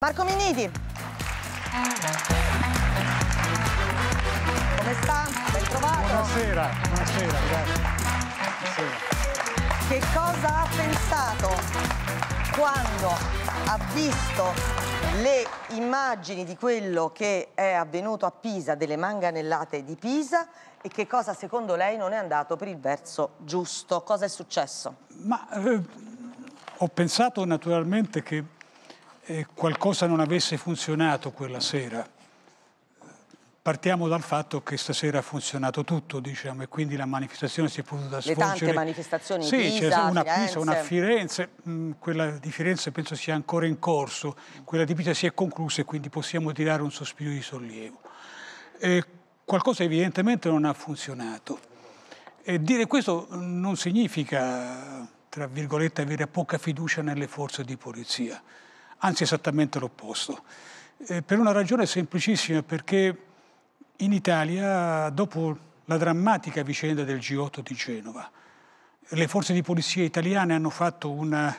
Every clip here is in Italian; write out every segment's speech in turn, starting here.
Marco Miniti. Come sta? Ben trovato. Buonasera, buonasera, grazie. Buonasera. Che cosa ha pensato quando ha visto le immagini di quello che è avvenuto a Pisa, delle manganellate di Pisa e che cosa secondo lei non è andato per il verso giusto? Cosa è successo? Ma eh, ho pensato naturalmente che qualcosa non avesse funzionato quella sera. Partiamo dal fatto che stasera ha funzionato tutto, diciamo, e quindi la manifestazione si è potuta svolgere. Le tante manifestazioni sì, Pisa, c'è una Firenze. Pisa, una Firenze, quella di Firenze penso sia ancora in corso, quella di Pisa si è conclusa e quindi possiamo tirare un sospiro di sollievo. Eh, qualcosa evidentemente non ha funzionato. E dire questo non significa, tra virgolette, avere poca fiducia nelle forze di polizia anzi esattamente l'opposto. Eh, per una ragione semplicissima, perché in Italia, dopo la drammatica vicenda del G8 di Genova, le forze di polizia italiane hanno fatto una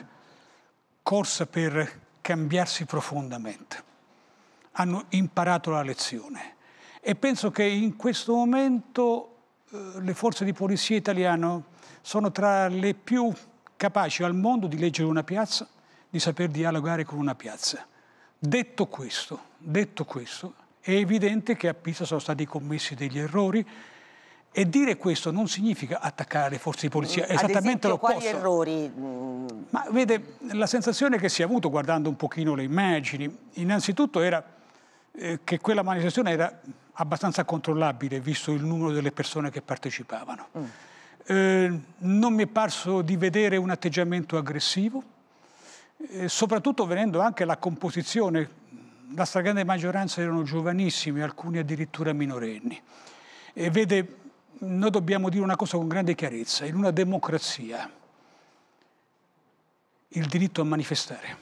corsa per cambiarsi profondamente, hanno imparato la lezione e penso che in questo momento eh, le forze di polizia italiane sono tra le più capaci al mondo di leggere una piazza, di saper dialogare con una piazza. Detto questo, detto questo, è evidente che a Pisa sono stati commessi degli errori e dire questo non significa attaccare le forze di polizia, mm, è esattamente esempio, l'opposto. Quali errori? Mm. Ma vede, la sensazione che si è avuto guardando un pochino le immagini, innanzitutto era eh, che quella manifestazione era abbastanza controllabile visto il numero delle persone che partecipavano. Mm. Eh, non mi è parso di vedere un atteggiamento aggressivo, soprattutto venendo anche la composizione, la stragrande maggioranza erano giovanissimi, alcuni addirittura minorenni. E vede, noi dobbiamo dire una cosa con grande chiarezza, in una democrazia il diritto a manifestare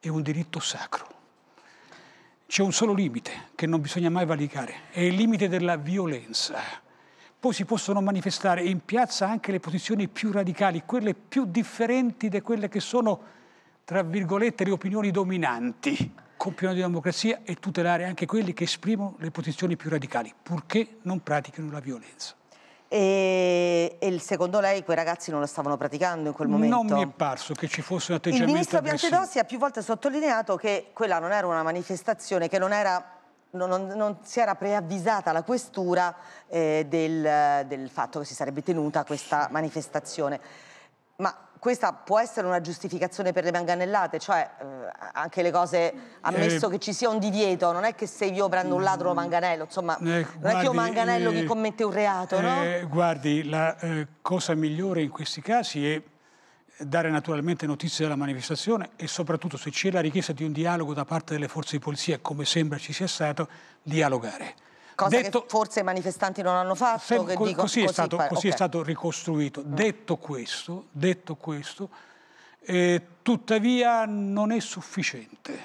è un diritto sacro. C'è un solo limite che non bisogna mai valicare, è il limite della violenza. Poi si possono manifestare in piazza anche le posizioni più radicali, quelle più differenti da quelle che sono tra virgolette, le opinioni dominanti, compiono di democrazia e tutelare anche quelli che esprimono le posizioni più radicali, purché non pratichino la violenza. E, e, secondo lei quei ragazzi non lo stavano praticando in quel momento? Non mi è parso che ci fosse un atteggiamento Il ministro Piantedossi ha più volte sottolineato che quella non era una manifestazione, che non, era, non, non, non si era preavvisata la questura eh, del, del fatto che si sarebbe tenuta questa manifestazione. Ma questa può essere una giustificazione per le manganellate, cioè eh, anche le cose, ammesso eh, che ci sia un divieto, non è che se io prendo un ladro lo mm, manganello, insomma, eh, non è che io manganello chi eh, commette un reato, no? Eh, guardi, la eh, cosa migliore in questi casi è dare naturalmente notizie della manifestazione e soprattutto se c'è la richiesta di un dialogo da parte delle forze di polizia, come sembra ci sia stato, dialogare. Cosa Detto, che forse i manifestanti non hanno fatto? Se, che co dico, così, così, è stato, così è stato ricostruito. Mm. Detto questo, detto questo eh, tuttavia non è sufficiente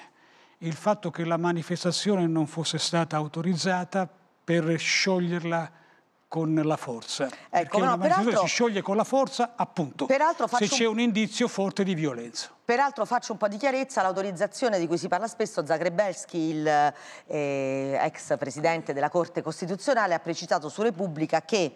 il fatto che la manifestazione non fosse stata autorizzata per scioglierla con la forza. Ecco, no, peraltro, si scioglie con la forza, appunto, se c'è un indizio forte di violenza. Peraltro faccio un po' di chiarezza, l'autorizzazione di cui si parla spesso, Zagrebelski, il eh, ex presidente della Corte Costituzionale, ha precisato su Repubblica che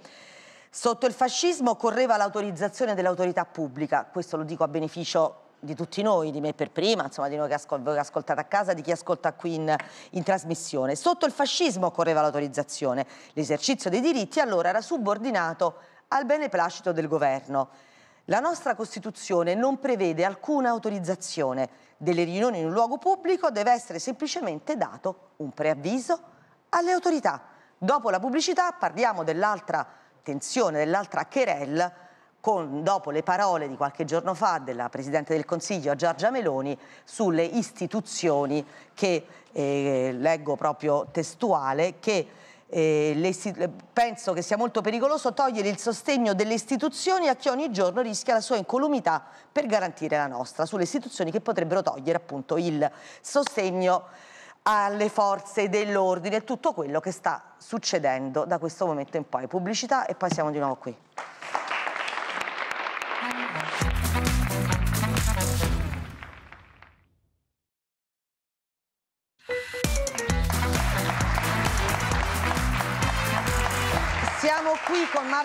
sotto il fascismo occorreva l'autorizzazione dell'autorità pubblica, questo lo dico a beneficio di tutti noi, di me per prima, insomma di noi che ascol- che ascoltate a casa, di chi ascolta qui in, in trasmissione. Sotto il fascismo occorreva l'autorizzazione, l'esercizio dei diritti allora era subordinato al beneplacito del governo. La nostra Costituzione non prevede alcuna autorizzazione delle riunioni in un luogo pubblico, deve essere semplicemente dato un preavviso alle autorità. Dopo la pubblicità parliamo dell'altra tensione, dell'altra querella con, dopo le parole di qualche giorno fa della Presidente del Consiglio Giorgia Meloni sulle istituzioni che, eh, leggo proprio testuale, che eh, penso che sia molto pericoloso togliere il sostegno delle istituzioni a chi ogni giorno rischia la sua incolumità per garantire la nostra, sulle istituzioni che potrebbero togliere appunto il sostegno alle forze dell'ordine, tutto quello che sta succedendo da questo momento in poi. Pubblicità e poi siamo di nuovo qui.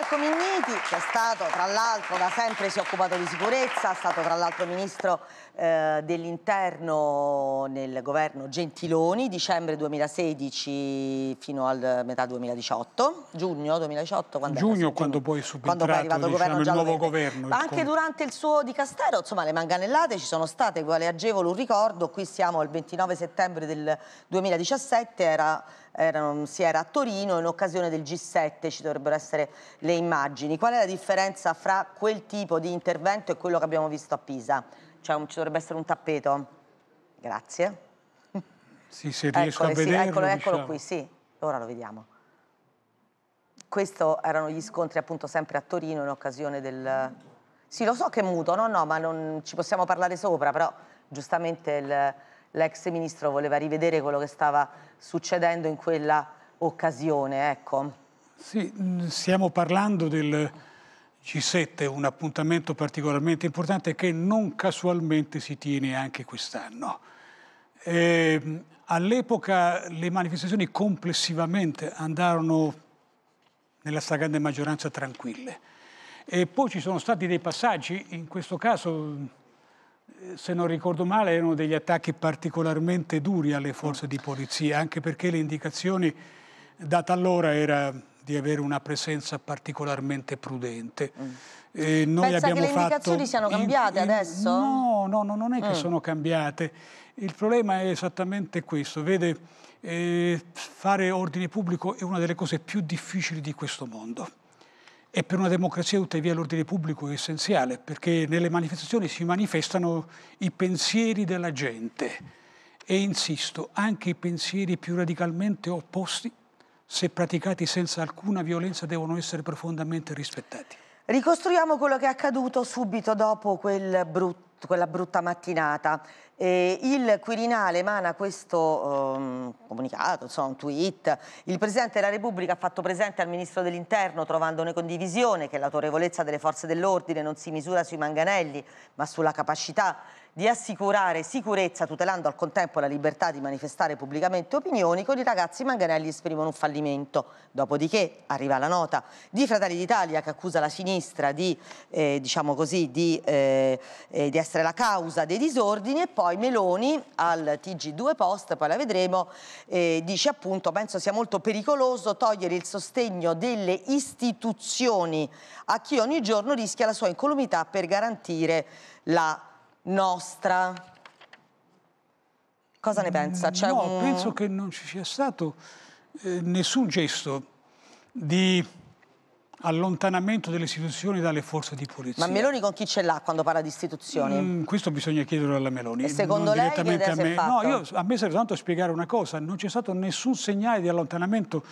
Marco Migniti, che è stato tra l'altro da sempre si è occupato di sicurezza, è stato tra l'altro ministro eh, dell'interno nel governo Gentiloni, dicembre 2016 fino al metà 2018, giugno 2018. Quando giugno quando poi è quando poi è arrivato diciamo, il, nuovo governo. Ma anche durante il suo di Castero, insomma le manganellate ci sono state, quale agevolo un ricordo, qui siamo al 29 settembre del 2017, era erano, si era a Torino in occasione del G7, ci dovrebbero essere le immagini. Qual è la differenza fra quel tipo di intervento e quello che abbiamo visto a Pisa? Cioè, ci dovrebbe essere un tappeto? Grazie. Sì, se riesco Eccole, a vederlo. Sì, eccolo, diciamo. eccolo qui, diciamo. sì, ora lo vediamo. Questi erano gli scontri appunto sempre a Torino in occasione del... Sì, lo so che è muto, no, no, ma non ci possiamo parlare sopra, però giustamente il l'ex ministro voleva rivedere quello che stava succedendo in quella occasione. Ecco. Sì, mm, stiamo parlando del G7, un appuntamento particolarmente importante che non casualmente si tiene anche quest'anno. Ehm, all'epoca le manifestazioni complessivamente andarono nella stragrande maggioranza tranquille. E poi ci sono stati dei passaggi, in questo caso eh, se non ricordo male, erano degli attacchi particolarmente duri alle forze di polizia, anche perché le indicazioni date allora era di avere una presenza particolarmente prudente. Mm. E eh, noi Pensa abbiamo che le fatto... indicazioni siano cambiate in, in, adesso? No, no, no, non è che mm. sono cambiate. Il problema è esattamente questo. Vede, eh, fare ordine pubblico è una delle cose più difficili di questo mondo. E per una democrazia tuttavia l'ordine pubblico è essenziale, perché nelle manifestazioni si manifestano i pensieri della gente e insisto, anche i pensieri più radicalmente opposti, se praticati senza alcuna violenza, devono essere profondamente rispettati. Ricostruiamo quello che è accaduto subito dopo quel brutto, quella brutta mattinata. Eh, il Quirinale emana questo ehm, comunicato, insomma, un tweet. Il Presidente della Repubblica ha fatto presente al Ministro dell'Interno, trovandone condivisione, che l'autorevolezza delle forze dell'ordine non si misura sui manganelli, ma sulla capacità di assicurare sicurezza tutelando al contempo la libertà di manifestare pubblicamente opinioni, con i ragazzi Manganelli esprimono un fallimento. Dopodiché arriva la nota di Fratelli d'Italia che accusa la sinistra di, eh, diciamo così, di, eh, eh di essere la causa dei disordini e poi poi Meloni al TG2 Post, poi la vedremo, eh, dice appunto penso sia molto pericoloso togliere il sostegno delle istituzioni a chi ogni giorno rischia la sua incolumità per garantire la nostra. Cosa ne pensa? C'è no, un... penso che non ci sia stato eh, nessun gesto di allontanamento delle istituzioni dalle forze di polizia. Ma Meloni con chi ce l'ha quando parla di istituzioni? Mm, questo bisogna chiederlo alla Meloni. E secondo non lei direttamente a me. No, io, a me serve tanto spiegare una cosa, non c'è stato nessun segnale di allontanamento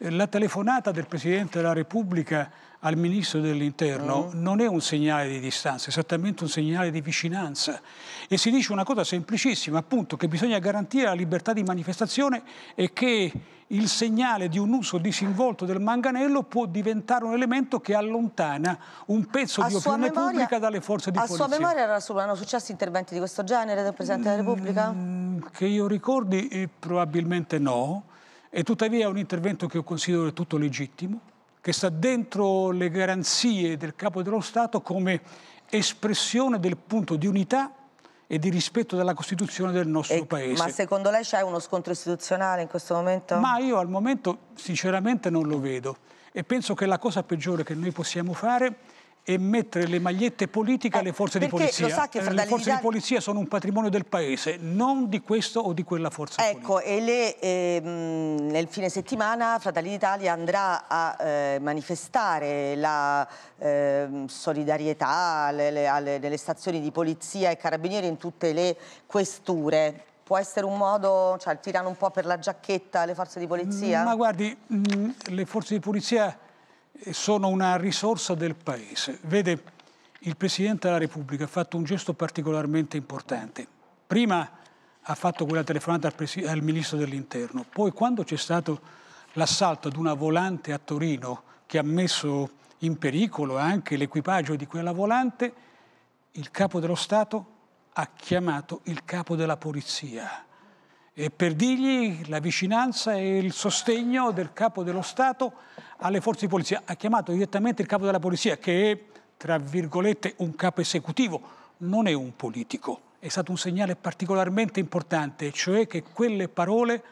eh, la telefonata del Presidente della Repubblica al Ministro dell'Interno mm. non è un segnale di distanza, è esattamente un segnale di vicinanza. E si dice una cosa semplicissima, appunto, che bisogna garantire la libertà di manifestazione e che il segnale di un uso disinvolto del manganello può diventare un elemento che allontana un pezzo a di opinione memoria, pubblica dalle forze di a polizia. A sua memoria erano successi interventi di questo genere del Presidente della Repubblica? Mm, che io ricordi eh, probabilmente no, e tuttavia è un intervento che io considero del tutto legittimo, che sta dentro le garanzie del capo dello Stato come espressione del punto di unità e di rispetto della Costituzione del nostro e, Paese. Ma secondo lei c'è uno scontro istituzionale in questo momento? Ma io al momento sinceramente non lo vedo e penso che la cosa peggiore che noi possiamo fare e mettere le magliette politiche eh, alle forze di polizia. Sa che, eh, le forze di polizia sono un patrimonio del paese, non di questo o di quella forza ecco, politica. Ecco, e le, ehm, nel fine settimana Fratelli d'Italia andrà a eh, manifestare la ehm, solidarietà le, le, alle, nelle stazioni di polizia e carabinieri in tutte le questure può essere un modo, cioè tirano un po' per la giacchetta le forze di polizia? Ma guardi, mm, le forze di polizia sono una risorsa del Paese. Vede, il Presidente della Repubblica ha fatto un gesto particolarmente importante. Prima ha fatto quella telefonata al, al Ministro dell'Interno, poi quando c'è stato l'assalto ad una volante a Torino che ha messo in pericolo anche l'equipaggio di quella volante, il Capo dello Stato ha chiamato il Capo della Polizia e per dirgli la vicinanza e il sostegno del capo dello Stato alle forze di polizia. Ha chiamato direttamente il capo della polizia, che è, tra virgolette, un capo esecutivo, non è un politico. È stato un segnale particolarmente importante, cioè che quelle parole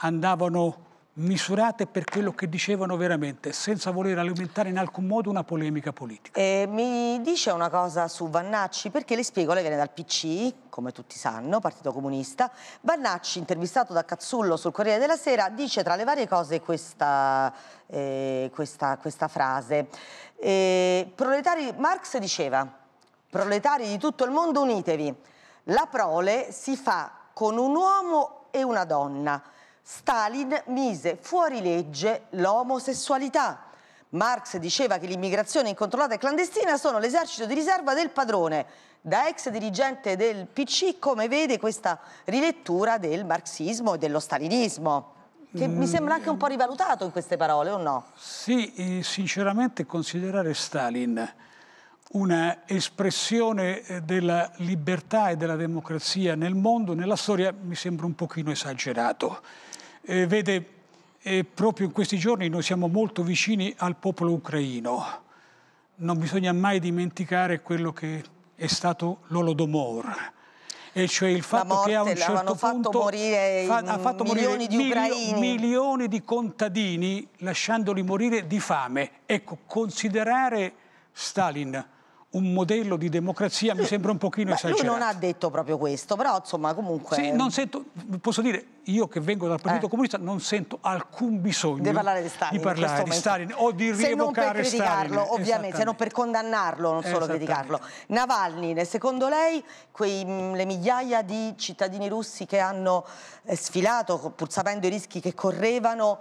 andavano misurate per quello che dicevano veramente, senza voler alimentare in alcun modo una polemica politica. Eh, mi dice una cosa su Vannacci, perché le spiego, lei viene dal PC, come tutti sanno, Partito Comunista. Vannacci, intervistato da Cazzullo sul Corriere della Sera, dice tra le varie cose questa, eh, questa, questa frase. Eh, proletari, Marx diceva, proletari di tutto il mondo unitevi, la prole si fa con un uomo e una donna Stalin mise fuori legge l'omosessualità. Marx diceva che l'immigrazione incontrollata e clandestina sono l'esercito di riserva del padrone. Da ex dirigente del PC, come vede questa rilettura del marxismo e dello stalinismo? Che mi mm. sembra anche un po' rivalutato in queste parole, o no? Sì, eh, sinceramente considerare Stalin una espressione eh, della libertà e della democrazia nel mondo, nella storia, mi sembra un pochino esagerato. Eh, vede, eh, proprio in questi giorni noi siamo molto vicini al popolo ucraino. Non bisogna mai dimenticare quello che è stato l'Olodomor, e cioè il fatto morte, che a un certo punto fatto morire fa, ha fatto milioni morire di ucraini. milioni di contadini lasciandoli morire di fame. Ecco, considerare Stalin un modello di democrazia mi sembra un pochino beh, esagerato. Lui non ha detto proprio questo, però insomma comunque... Sì, non sento, posso dire, io che vengo dal Partito eh. Comunista non sento alcun bisogno di parlare di Stalin, di parlare di Stalin o di rievocare Stalin. Se non per criticarlo, Stalin, ovviamente, se non per condannarlo, non solo criticarlo. Navalny, secondo lei quei, mm, le migliaia di cittadini russi che hanno eh, sfilato, pur sapendo i rischi che correvano,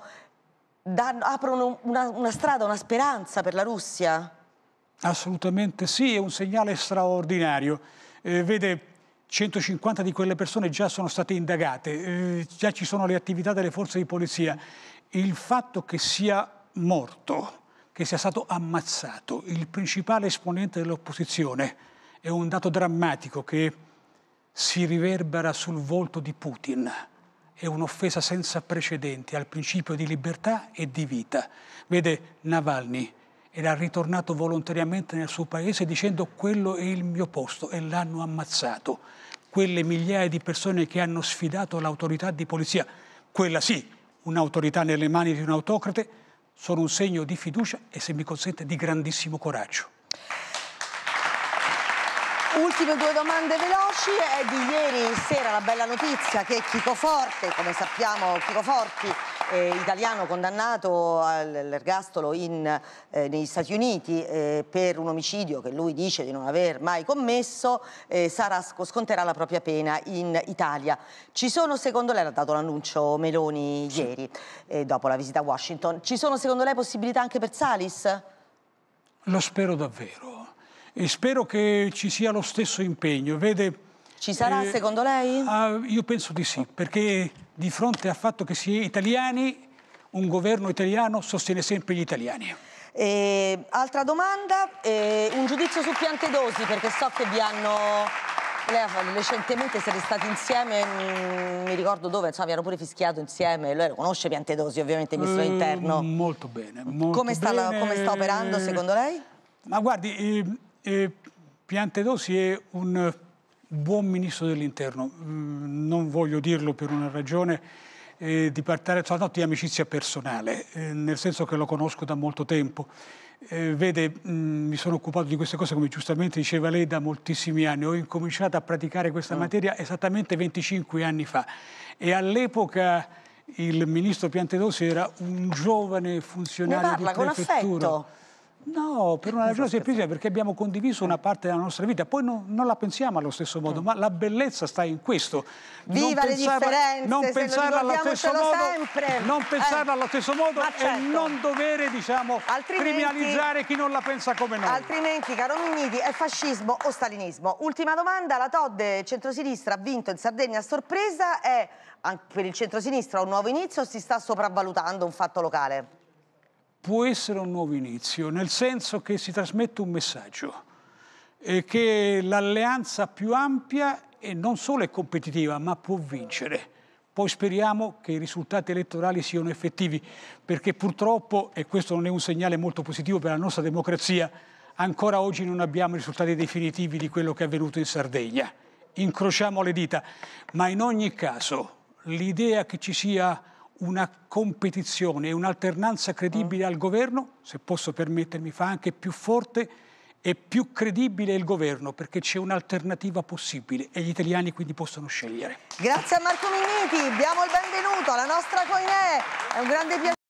danno, aprono una, una strada, una speranza per la Russia? Assolutamente sì, è un segnale straordinario. Eh, vede, 150 di quelle persone già sono state indagate, eh, già ci sono le attività delle forze di polizia. Il fatto che sia morto, che sia stato ammazzato il principale esponente dell'opposizione è un dato drammatico che si riverbera sul volto di Putin. È un'offesa senza precedenti al principio di libertà e di vita. Vede Navalny era ritornato volontariamente nel suo paese dicendo quello è il mio posto e l'hanno ammazzato. Quelle migliaia di persone che hanno sfidato l'autorità di polizia, quella sì, un'autorità nelle mani di un autocrate, sono un segno di fiducia e se mi consente di grandissimo coraggio. Ultime due domande veloci, è di ieri sera la bella notizia che Chico Forte, come sappiamo Chico Forti, eh, italiano condannato all'ergastolo eh, negli Stati Uniti eh, per un omicidio che lui dice di non aver mai commesso, eh, sarà, sconterà la propria pena in Italia. Ci sono, secondo lei, l'ha dato l'annuncio Meloni ieri, eh, dopo la visita a Washington, ci sono secondo lei possibilità anche per Salis? Lo spero davvero e spero che ci sia lo stesso impegno. Vede, ci sarà eh, secondo lei? Ah, io penso di sì, perché di fronte al fatto che si è italiani, un governo italiano sostiene sempre gli italiani. E, altra domanda, eh, un giudizio su Piantedosi, perché so che vi hanno... Lei, recentemente siete stati insieme, mh, mm, mi ricordo dove, insomma, vi hanno pure fischiato insieme, lui conosce Piantedosi ovviamente, il ministro eh, interno. Molto bene, molto come, sta, bene. come sta operando secondo lei? Ma guardi, eh, eh, Piantedosi è un buon ministro dell'interno, mm, non voglio dirlo per una ragione eh, di partire soltanto di amicizia personale, eh, nel senso che lo conosco da molto tempo. Eh, vede, mh, mm, mi sono occupato di queste cose, come giustamente diceva lei, da moltissimi anni. Ho incominciato a praticare questa ah. materia esattamente 25 anni fa e all'epoca il ministro Piantedosi era un giovane funzionario ne parla, di prefettura. Con affetto. No, per una ragione semplice, perché abbiamo condiviso una parte della nostra vita, poi non, non la pensiamo allo stesso modo, ma la bellezza sta in questo. Viva non le pensare, differenze, non pensarla allo stesso modo, sempre. non pensarla eh, allo stesso modo certo. e non dovere, diciamo, criminalizzare chi non la pensa come noi. Altrimenti, caro Migniti, è fascismo o stalinismo. Ultima domanda, la Todde centrosinistra ha vinto in Sardegna a sorpresa, è per il centrosinistra un nuovo inizio o si sta sopravvalutando un fatto locale? può essere un nuovo inizio, nel senso che si trasmette un messaggio, eh, che l'alleanza più ampia non solo è competitiva, ma può vincere. Poi speriamo che i risultati elettorali siano effettivi, perché purtroppo, e questo non è un segnale molto positivo per la nostra democrazia, ancora oggi non abbiamo i risultati definitivi di quello che è avvenuto in Sardegna. Incrociamo le dita, ma in ogni caso l'idea che ci sia una competizione e un'alternanza credibile mm. al governo, se posso permettermi, fa anche più forte e più credibile il governo perché c'è un'alternativa possibile e gli italiani quindi possono scegliere. Grazie a Marco Minniti, diamo il benvenuto alla nostra Coinè, è un grande piacere.